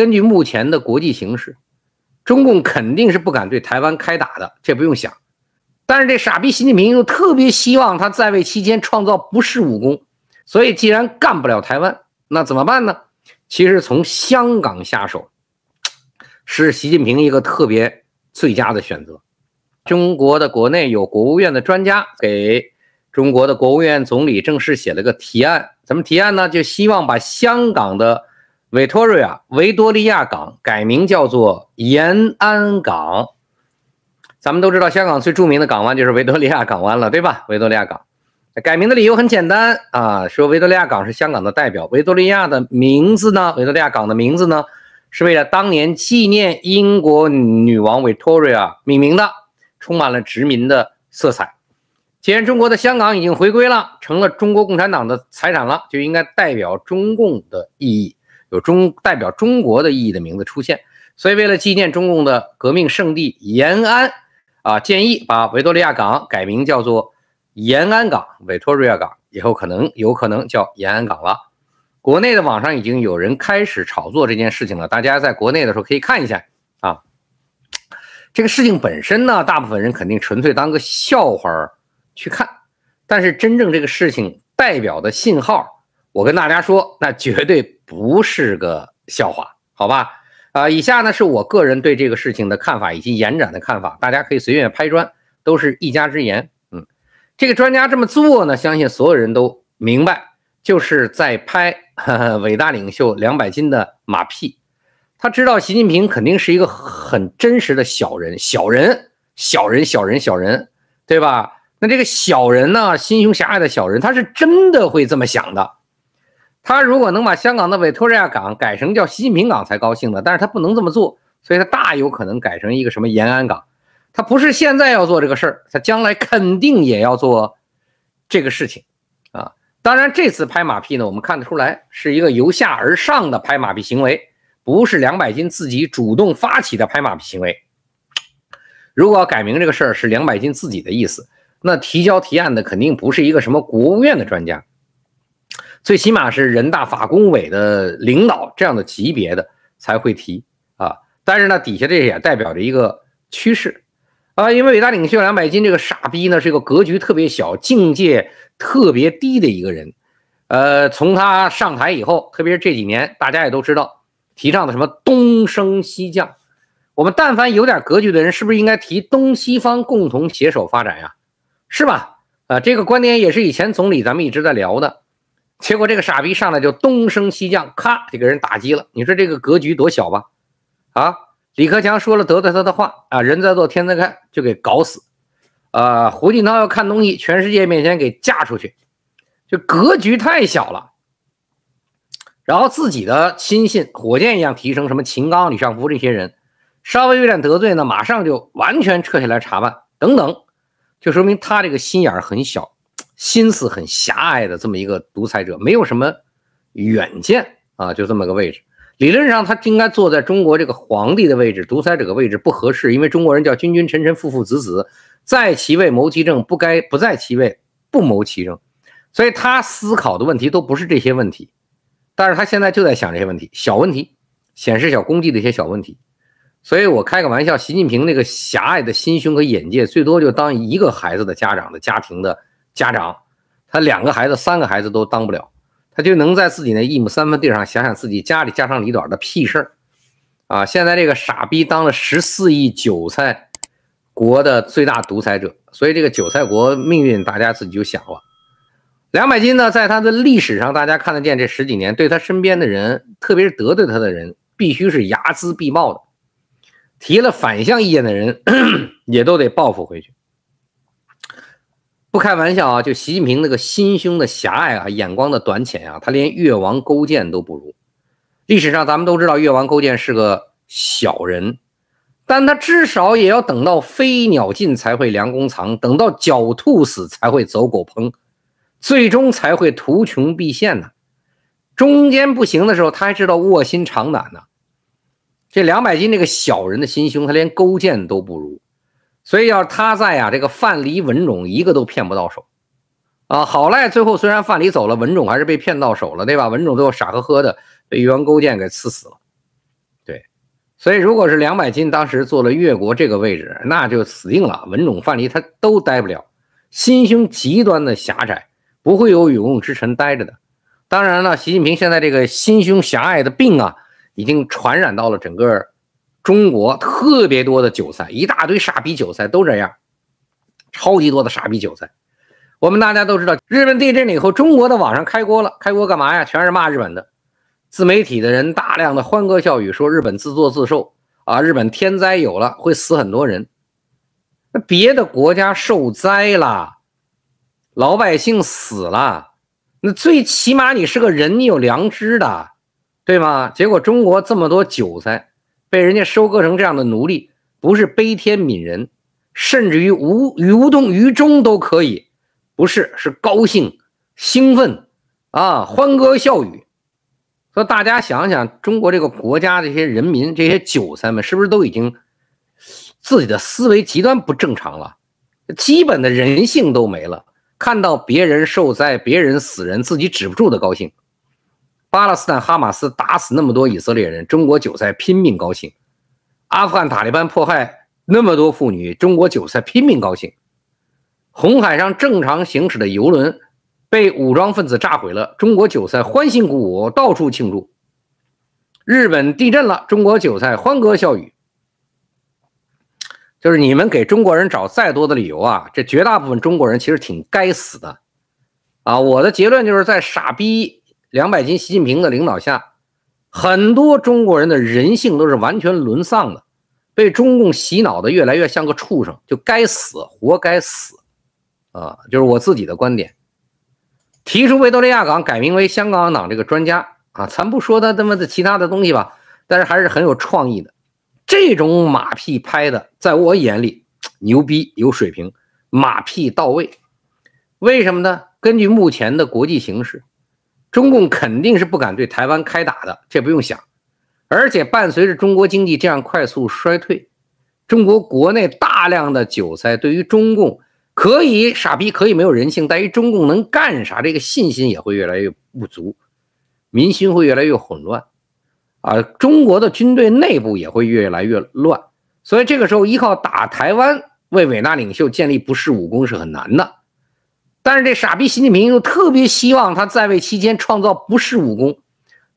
根据目前的国际形势，中共肯定是不敢对台湾开打的，这不用想。但是这傻逼习近平又特别希望他在位期间创造不是武功，所以既然干不了台湾，那怎么办呢？其实从香港下手，是习近平一个特别最佳的选择。中国的国内有国务院的专家给中国的国务院总理正式写了个提案，怎么提案呢？就希望把香港的。维多利亚维多利亚港改名叫做延安港，咱们都知道，香港最著名的港湾就是 维多利亚港湾了，对吧？维多利亚港改名的理由很简单啊，说维多利亚港是香港的代表，维多利亚的名字呢，维多利亚港的名字呢，是为了当年纪念英国女王维多利亚命名的，充满了殖民的色彩。既然中国的香港已经回归了，成了中国共产党的财产了，就应该代表中共的意义。有中代表中国的意义的名字出现，所以为了纪念中共的革命圣地延安啊，建议把维多利亚港改名叫做延安港。委托瑞亚港以后可能有可能叫延安港了。国内的网上已经有人开始炒作这件事情了，大家在国内的时候可以看一下啊。这个事情本身呢，大部分人肯定纯粹当个笑话去看，但是真正这个事情代表的信号。我跟大家说，那绝对不是个笑话，好吧？啊，以下呢是我个人对这个事情的看法以及延展的看法，大家可以随便拍砖，都是一家之言。嗯，这个专家这么做呢，相信所有人都明白，就是在拍伟大领袖两百斤的马屁。他知道习近平肯定是一个很真实的小人，小人，小人，小人，小人，对吧？那这个小人呢，心胸狭隘的小人，他是真的会这么想的。他如果能把香港的委托人家港改成叫习近平港才高兴呢，但是他不能这么做，所以他大有可能改成一个什么延安港。他不是现在要做这个事儿，他将来肯定也要做这个事情，啊。当然，这次拍马屁呢，我们看得出来是一个由下而上的拍马屁行为，不是两百斤自己主动发起的拍马屁行为。如果改名这个事儿是两百斤自己的意思，那提交提案的肯定不是一个什么国务院的专家。最起码是人大法工委的领导这样的级别的才会提啊，但是呢，底下这也代表着一个趋势啊，因为伟大领袖两百斤这个傻逼呢是一个格局特别小、境界特别低的一个人，呃，从他上台以后，特别是这几年，大家也都知道提倡的什么东升西降，我们但凡有点格局的人，是不是应该提东西方共同携手发展呀？是吧？啊，这个观点也是以前总理咱们一直在聊的。结果这个傻逼上来就东升西降，咔就给人打击了。你说这个格局多小吧？啊，李克强说了得罪他的话啊，人在做天在看，就给搞死。呃，胡锦涛要看东西，全世界面前给架出去，就格局太小了。然后自己的亲信，火箭一样提升，什么秦刚、李尚福这些人，稍微有点得罪呢，马上就完全撤下来查办等等，就说明他这个心眼很小。心思很狭隘的这么一个独裁者，没有什么远见啊，就这么个位置。理论上他应该坐在中国这个皇帝的位置，独裁者的位置不合适，因为中国人叫君君臣臣父父子子，在其位谋其政，不该不在其位不谋其政。所以他思考的问题都不是这些问题，但是他现在就在想这些问题，小问题，显示小功绩的一些小问题。所以我开个玩笑，习近平那个狭隘的心胸和眼界，最多就当一个孩子的家长的家庭的。家长，他两个孩子、三个孩子都当不了，他就能在自己那一亩三分地上想想自己家里家长里短的屁事儿，啊！现在这个傻逼当了十四亿韭菜国的最大独裁者，所以这个韭菜国命运大家自己就想了。两百斤呢，在他的历史上，大家看得见这十几年对他身边的人，特别是得罪他的人，必须是睚眦必报的，提了反向意见的人 也都得报复回去。不开玩笑啊，就习近平那个心胸的狭隘啊，眼光的短浅啊，他连越王勾践都不如。历史上咱们都知道，越王勾践是个小人，但他至少也要等到飞鸟尽才会良弓藏，等到狡兔死才会走狗烹，最终才会图穷匕见呢。中间不行的时候，他还知道卧薪尝胆呢。这两百斤那个小人的心胸，他连勾践都不如。所以要是他在呀，这个范蠡、文种一个都骗不到手，啊，好赖最后虽然范蠡走了，文种还是被骗到手了，对吧？文种最后傻呵呵的被越王勾践给刺死了，对。所以如果是两百斤当时做了越国这个位置，那就死定了。文种、范蠡他都待不了，心胸极端的狭窄，不会有勇猛之臣待着的。当然了，习近平现在这个心胸狭隘的病啊，已经传染到了整个。中国特别多的韭菜，一大堆傻逼韭菜都这样，超级多的傻逼韭菜。我们大家都知道，日本地震了以后，中国的网上开锅了，开锅干嘛呀？全是骂日本的，自媒体的人大量的欢歌笑语，说日本自作自受啊，日本天灾有了会死很多人。那别的国家受灾了，老百姓死了，那最起码你是个人，你有良知的，对吗？结果中国这么多韭菜。被人家收割成这样的奴隶，不是悲天悯人，甚至于无与无动于衷都可以，不是是高兴、兴奋，啊，欢歌笑语。说大家想想，中国这个国家这些人民这些韭菜们，是不是都已经自己的思维极端不正常了，基本的人性都没了？看到别人受灾、别人死人，自己止不住的高兴。巴勒斯坦哈马斯打死那么多以色列人，中国韭菜拼命高兴；阿富汗塔利班迫害那么多妇女，中国韭菜拼命高兴；红海上正常行驶的游轮被武装分子炸毁了，中国韭菜欢欣鼓舞，到处庆祝；日本地震了，中国韭菜欢歌笑语。就是你们给中国人找再多的理由啊，这绝大部分中国人其实挺该死的啊！我的结论就是在傻逼。两百斤，习近平的领导下，很多中国人的人性都是完全沦丧的，被中共洗脑的越来越像个畜生，就该死，活该死，啊，就是我自己的观点。提出维多利亚港改名为香港港这个专家啊，咱不说他他妈的其他的东西吧，但是还是很有创意的。这种马屁拍的，在我眼里牛逼有水平，马屁到位。为什么呢？根据目前的国际形势。中共肯定是不敢对台湾开打的，这不用想。而且伴随着中国经济这样快速衰退，中国国内大量的韭菜对于中共可以傻逼，可以没有人性，但于中共能干啥？这个信心也会越来越不足，民心会越来越混乱。啊，中国的军队内部也会越来越乱。所以这个时候，依靠打台湾为伟大领袖建立不世武功是很难的。但是这傻逼习近平又特别希望他在位期间创造不世武功，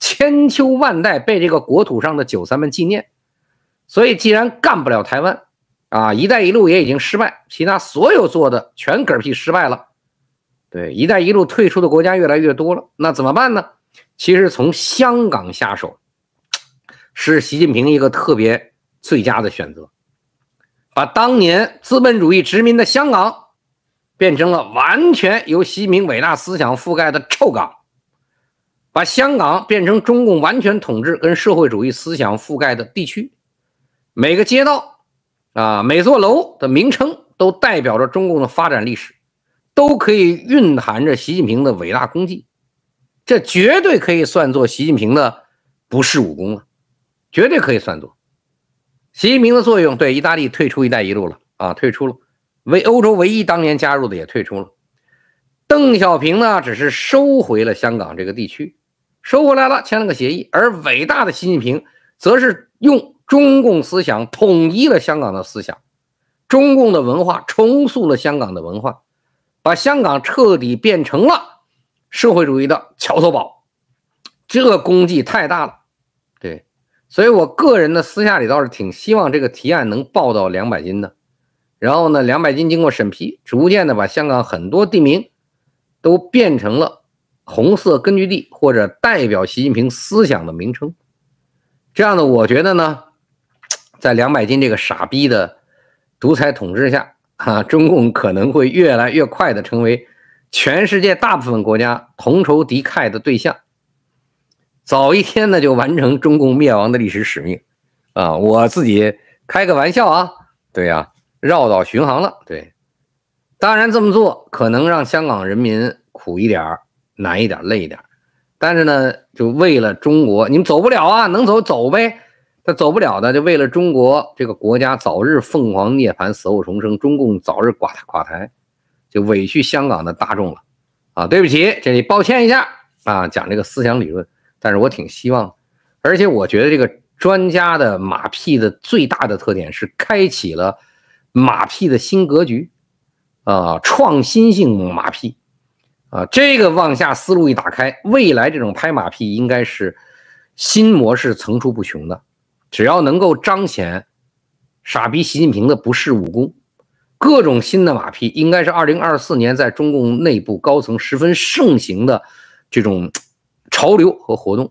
千秋万代被这个国土上的九三们纪念。所以既然干不了台湾，啊，一带一路也已经失败，其他所有做的全嗝屁失败了。对，一带一路退出的国家越来越多了，那怎么办呢？其实从香港下手，是习近平一个特别最佳的选择，把当年资本主义殖民的香港。变成了完全由习近平伟大思想覆盖的臭港，把香港变成中共完全统治跟社会主义思想覆盖的地区。每个街道啊，每座楼的名称都代表着中共的发展历史，都可以蕴含着习近平的伟大功绩。这绝对可以算作习近平的不世武功了，绝对可以算作习近平的作用。对意大利退出“一带一路”了啊，退出了。为欧洲唯一当年加入的也退出了，邓小平呢只是收回了香港这个地区，收回来了，签了个协议。而伟大的习近平则是用中共思想统一了香港的思想，中共的文化重塑了香港的文化，把香港彻底变成了社会主义的桥头堡，这个功绩太大了。对，所以我个人呢，私下里倒是挺希望这个提案能报到两百斤的。然后呢，两百斤经过审批，逐渐的把香港很多地名都变成了红色根据地或者代表习近平思想的名称。这样呢，我觉得呢，在两百斤这个傻逼的独裁统治下，啊，中共可能会越来越快的成为全世界大部分国家同仇敌忾的对象。早一天呢，就完成中共灭亡的历史使命。啊，我自己开个玩笑啊，对呀。绕岛巡航了，对，当然这么做可能让香港人民苦一点儿、难一点儿、累一点儿，但是呢，就为了中国，你们走不了啊，能走走呗，他走不了的，就为了中国这个国家早日凤凰涅槃、死后重生，中共早日垮台、垮台，就委屈香港的大众了，啊，对不起，这里抱歉一下啊，讲这个思想理论，但是我挺希望，而且我觉得这个专家的马屁的最大的特点是开启了。马屁的新格局，啊，创新性马屁，啊，这个往下思路一打开，未来这种拍马屁应该是新模式层出不穷的，只要能够彰显傻逼习近平的不世武功，各种新的马屁应该是二零二四年在中共内部高层十分盛行的这种潮流和活动。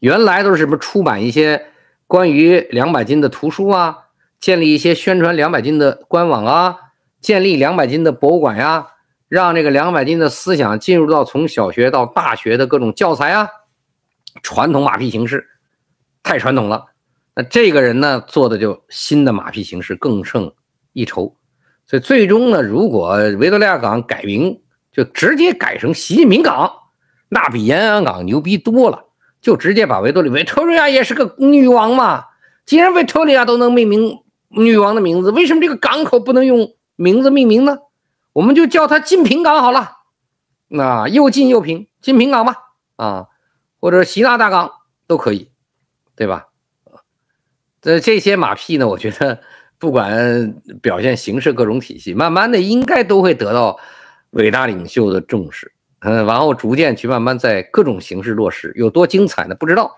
原来都是什么出版一些关于两百斤的图书啊。建立一些宣传两百斤的官网啊，建立两百斤的博物馆呀，让这个两百斤的思想进入到从小学到大学的各种教材啊。传统马屁形式太传统了，那这个人呢做的就新的马屁形式更胜一筹。所以最终呢，如果维多利亚港改名，就直接改成习近平港，那比延安港牛逼多了。就直接把维多利维多利亚也是个女王嘛，既然维多利亚都能命名。女王的名字为什么这个港口不能用名字命名呢？我们就叫它晋平港好了，啊，又近又平，晋平港吧，啊，或者习纳大港都可以，对吧？呃，这些马屁呢，我觉得不管表现形式、各种体系，慢慢的应该都会得到伟大领袖的重视，嗯，然后逐渐去慢慢在各种形式落实，有多精彩呢？不知道，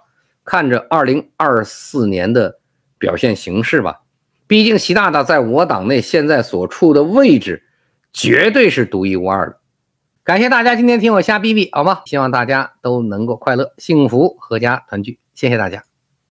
看着二零二四年的表现形式吧。毕竟习大大在我党内现在所处的位置，绝对是独一无二的。感谢大家今天听我瞎逼逼，好吗？希望大家都能够快乐、幸福、阖家团聚。谢谢大家。